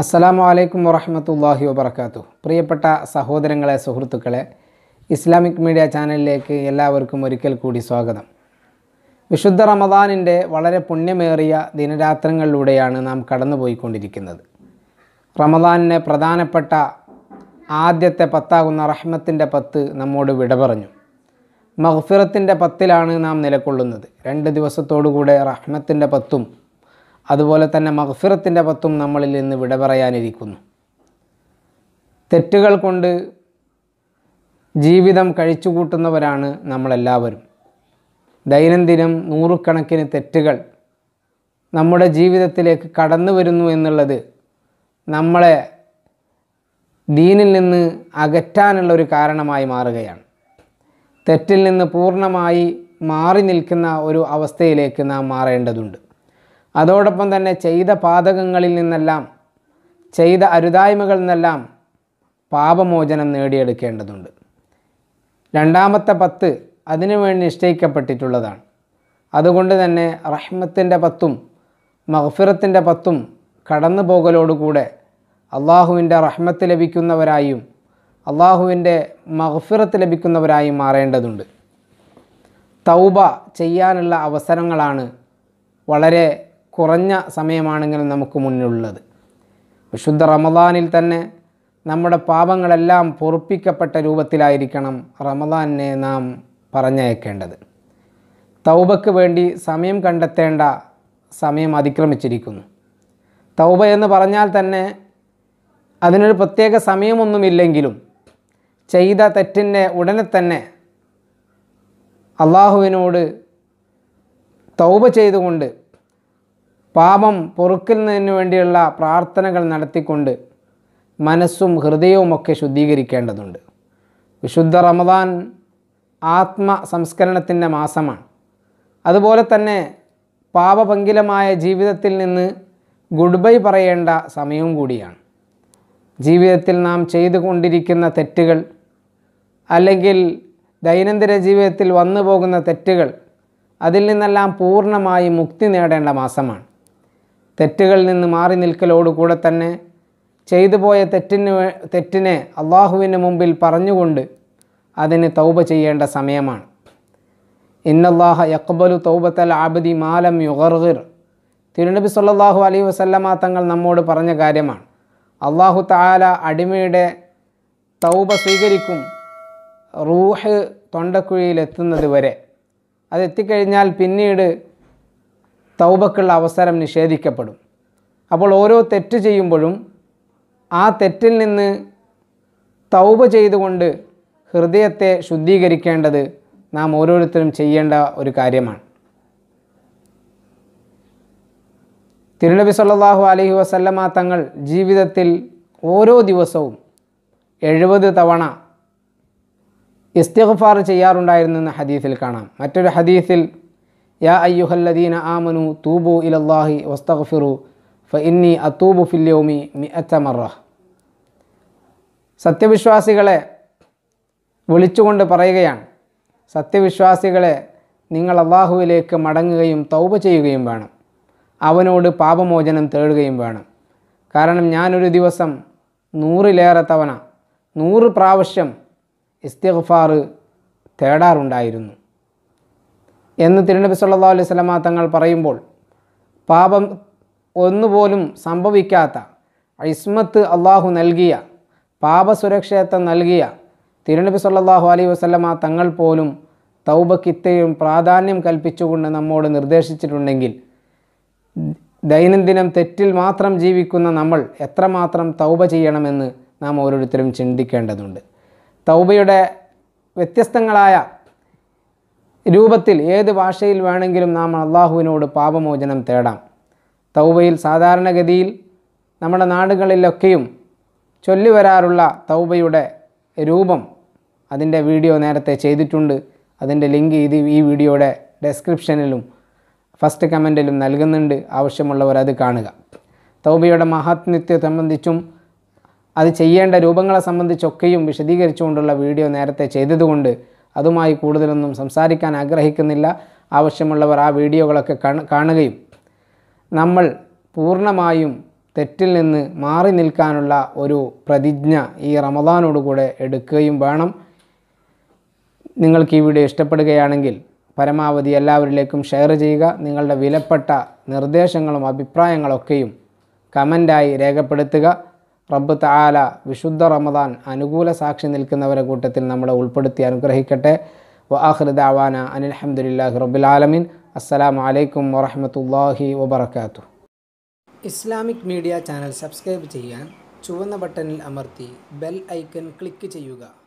അസ്സലാമു അലൈക്കും വറഹമത്തല്ലാഹി വബർക്കാത്തു പ്രിയപ്പെട്ട സഹോദരങ്ങളെ സുഹൃത്തുക്കളെ ഇസ്ലാമിക് മീഡിയ ചാനലിലേക്ക് എല്ലാവർക്കും ഒരിക്കൽ കൂടി സ്വാഗതം വിശുദ്ധ റമദാനിൻ്റെ വളരെ പുണ്യമേറിയ ദിനരാത്രങ്ങളിലൂടെയാണ് നാം കടന്നുപോയിക്കൊണ്ടിരിക്കുന്നത് റമദാനിനെ പ്രധാനപ്പെട്ട ആദ്യത്തെ പത്താകുന്ന റഹ്മത്തിൻ്റെ പത്ത് നമ്മോട് വിട പറഞ്ഞു മഹ്ഫിറത്തിൻ്റെ പത്തിലാണ് നാം നിലകൊള്ളുന്നത് രണ്ട് ദിവസത്തോടുകൂടെ റഹ്മത്തിൻ്റെ പത്തും അതുപോലെ തന്നെ മഹഫിറത്തിൻ്റെ പത്തും നമ്മളിൽ നിന്ന് വിട പറയാനിരിക്കുന്നു തെറ്റുകൾ കൊണ്ട് ജീവിതം കഴിച്ചുകൂട്ടുന്നവരാണ് നമ്മളെല്ലാവരും ദൈനംദിനം നൂറുകണക്കിന് തെറ്റുകൾ നമ്മുടെ ജീവിതത്തിലേക്ക് കടന്നു വരുന്നു എന്നുള്ളത് നമ്മളെ ദീനിൽ നിന്ന് അകറ്റാനുള്ള ഒരു കാരണമായി മാറുകയാണ് തെറ്റിൽ നിന്ന് പൂർണ്ണമായി മാറി നിൽക്കുന്ന ഒരു അവസ്ഥയിലേക്ക് നാം മാറേണ്ടതുണ്ട് അതോടൊപ്പം തന്നെ ചെയ്ത പാതകങ്ങളിൽ നിന്നെല്ലാം ചെയ്ത അരുതായ്മകളിൽ നിന്നെല്ലാം പാപമോചനം നേടിയെടുക്കേണ്ടതുണ്ട് രണ്ടാമത്തെ പത്ത് അതിനുവേണ്ടി നിശ്ചയിക്കപ്പെട്ടിട്ടുള്ളതാണ് അതുകൊണ്ട് തന്നെ റഹ്മത്തിൻ്റെ പത്തും മഹഫിറത്തിൻ്റെ പത്തും കടന്നു പോകലോടുകൂടെ അള്ളാഹുവിൻ്റെ റഹ്മത്ത് ലഭിക്കുന്നവരായും അള്ളാഹുവിൻ്റെ മഹഫിറത്ത് ലഭിക്കുന്നവരായും മാറേണ്ടതുണ്ട് തൗബ ചെയ്യാനുള്ള അവസരങ്ങളാണ് വളരെ കുറഞ്ഞ സമയമാണെങ്കിലും നമുക്ക് മുന്നിലുള്ളത് വിശുദ്ധ റമദാനിൽ തന്നെ നമ്മുടെ പാപങ്ങളെല്ലാം പൊറുപ്പിക്കപ്പെട്ട രൂപത്തിലായിരിക്കണം റമദാനെ നാം പറഞ്ഞയക്കേണ്ടത് തൗബയ്ക്ക് വേണ്ടി സമയം കണ്ടെത്തേണ്ട സമയം അതിക്രമിച്ചിരിക്കുന്നു തൗബ എന്ന് പറഞ്ഞാൽ തന്നെ അതിനൊരു പ്രത്യേക സമയമൊന്നുമില്ലെങ്കിലും ചെയ്ത തെറ്റിൻ്റെ ഉടനെ തന്നെ അള്ളാഹുവിനോട് തൗബ ചെയ്തുകൊണ്ട് പാപം പൊറുക്കുന്നതിന് വേണ്ടിയുള്ള പ്രാർത്ഥനകൾ നടത്തിക്കൊണ്ട് മനസ്സും ഹൃദയവുമൊക്കെ ശുദ്ധീകരിക്കേണ്ടതുണ്ട് വിശുദ്ധ റമദാൻ ആത്മ സംസ്കരണത്തിൻ്റെ മാസമാണ് അതുപോലെ തന്നെ പാപപങ്കിലമായ ജീവിതത്തിൽ നിന്ന് ഗുഡ് ബൈ പറയേണ്ട സമയവും കൂടിയാണ് ജീവിതത്തിൽ നാം ചെയ്തുകൊണ്ടിരിക്കുന്ന തെറ്റുകൾ അല്ലെങ്കിൽ ദൈനംദിന ജീവിതത്തിൽ വന്നു പോകുന്ന തെറ്റുകൾ അതിൽ നിന്നെല്ലാം പൂർണ്ണമായി മുക്തി നേടേണ്ട മാസമാണ് തെറ്റുകളിൽ നിന്ന് മാറി നിൽക്കലോടുകൂടെ തന്നെ ചെയ്തു പോയ തെറ്റിന് തെറ്റിനെ അള്ളാഹുവിന് മുമ്പിൽ പറഞ്ഞുകൊണ്ട് അതിന് തൗബ ചെയ്യേണ്ട സമയമാണ് ഇന്നല്ലാഹ യക്ബലു തൗബത്തൽ ആബദി മാലം യുഗർഹിർ തിരുനബി സല്ലാഹു അലൈ വസല്ലമ തങ്ങൾ നമ്മോട് പറഞ്ഞ കാര്യമാണ് അള്ളാഹു താല അടിമയുടെ തൗബ സ്വീകരിക്കും റൂഹ് തൊണ്ടക്കുഴിയിലെത്തുന്നത് വരെ അതെത്തിക്കഴിഞ്ഞാൽ പിന്നീട് തൗബക്കുള്ള അവസരം നിഷേധിക്കപ്പെടും അപ്പോൾ ഓരോ തെറ്റ് ചെയ്യുമ്പോഴും ആ തെറ്റിൽ നിന്ന് തൗബ ചെയ്തുകൊണ്ട് ഹൃദയത്തെ ശുദ്ധീകരിക്കേണ്ടത് നാം ഓരോരുത്തരും ചെയ്യേണ്ട ഒരു കാര്യമാണ് തിരുനബി സല്ലാഹു അലഹി വസല്ലമ തങ്ങൾ ജീവിതത്തിൽ ഓരോ ദിവസവും എഴുപത് തവണ ഇസ്തിഗ്ഫാർ ചെയ്യാറുണ്ടായിരുന്നെന്ന് ഹദീസിൽ കാണാം മറ്റൊരു ഹദീസിൽ യാ അയ്യുഹല്ലദീന ആമനു തൂബു ഇലല്ലാഹി വസ്തഗ്ഫിറു ഫ ഇന്നി അത്തൂബു ഫില്യോമി മിഅത്തമറ സത്യവിശ്വാസികളെ വിളിച്ചുകൊണ്ട് പറയുകയാണ് സത്യവിശ്വാസികളെ നിങ്ങൾ അള്ളാഹുവിലേക്ക് മടങ്ങുകയും തൗബ ചെയ്യുകയും വേണം അവനോട് പാപമോചനം തേടുകയും വേണം കാരണം ഞാനൊരു ദിവസം നൂറിലേറെ തവണ നൂറ് പ്രാവശ്യം ഇസ്തിഗ്ഫാർ തേടാറുണ്ടായിരുന്നു എന്ന് തിരുനബി സല്ലാ അലൈഹി സ്വലമ തങ്ങൾ പറയുമ്പോൾ പാപം ഒന്നുപോലും സംഭവിക്കാത്ത ഇസ്മത്ത് അള്ളാഹു നൽകിയ പാപസുരക്ഷിതത്വം നൽകിയ തിരുനബി സല്ലാഹു അലൈഹി വസ്ലമ തങ്ങൾ പോലും തൗബക്കിത്തയും പ്രാധാന്യം കൽപ്പിച്ചുകൊണ്ട് നമ്മോട് നിർദ്ദേശിച്ചിട്ടുണ്ടെങ്കിൽ ദൈനംദിനം തെറ്റിൽ മാത്രം ജീവിക്കുന്ന നമ്മൾ എത്രമാത്രം തൗബ ചെയ്യണമെന്ന് നാം ഓരോരുത്തരും ചിന്തിക്കേണ്ടതുണ്ട് തൗബയുടെ വ്യത്യസ്തങ്ങളായ രൂപത്തിൽ ഏത് ഭാഷയിൽ വേണമെങ്കിലും നാം അള്ളാഹുവിനോട് പാപമോചനം തേടാം തൗബയിൽ സാധാരണഗതിയിൽ നമ്മുടെ നാടുകളിലൊക്കെയും വരാറുള്ള തൗബയുടെ രൂപം അതിൻ്റെ വീഡിയോ നേരത്തെ ചെയ്തിട്ടുണ്ട് അതിൻ്റെ ലിങ്ക് ഇത് ഈ വീഡിയോയുടെ ഡെസ്ക്രിപ്ഷനിലും ഫസ്റ്റ് കമൻറ്റിലും നൽകുന്നുണ്ട് ആവശ്യമുള്ളവർ അത് കാണുക തൗബയുടെ മഹാത്മ്യത്തെ സംബന്ധിച്ചും അത് ചെയ്യേണ്ട രൂപങ്ങളെ സംബന്ധിച്ചൊക്കെയും വിശദീകരിച്ചുകൊണ്ടുള്ള വീഡിയോ നേരത്തെ ചെയ്തതുകൊണ്ട് അതുമായി കൂടുതലൊന്നും സംസാരിക്കാൻ ആഗ്രഹിക്കുന്നില്ല ആവശ്യമുള്ളവർ ആ വീഡിയോകളൊക്കെ കാണുകയും നമ്മൾ പൂർണ്ണമായും തെറ്റിൽ നിന്ന് മാറി നിൽക്കാനുള്ള ഒരു പ്രതിജ്ഞ ഈ റമദാനോടുകൂടെ എടുക്കുകയും വേണം നിങ്ങൾക്ക് ഈ വീഡിയോ ഇഷ്ടപ്പെടുകയാണെങ്കിൽ പരമാവധി എല്ലാവരിലേക്കും ഷെയർ ചെയ്യുക നിങ്ങളുടെ വിലപ്പെട്ട നിർദ്ദേശങ്ങളും അഭിപ്രായങ്ങളൊക്കെയും കമൻ്റായി രേഖപ്പെടുത്തുക റബ്ബ് താല വിശുദ്ധ റമദാൻ അനുകൂല സാക്ഷി നിൽക്കുന്നവരെ കൂട്ടത്തിൽ നമ്മളെ ഉൾപ്പെടുത്തി അനുഗ്രഹിക്കട്ടെ വാഹൃദാവാന അനിൽഹമുല്ലാഹി റബ്ബുൽ ആലമീൻ അസ്സലാമു അലൈക്കും വറഹമത്തല്ലാഹി വബർക്കാത്തു ഇസ്ലാമിക് മീഡിയ ചാനൽ സബ്സ്ക്രൈബ് ചെയ്യാൻ ചുവന്ന ബട്ടണിൽ അമർത്തി ബെൽ ഐക്കൺ ക്ലിക്ക് ചെയ്യുക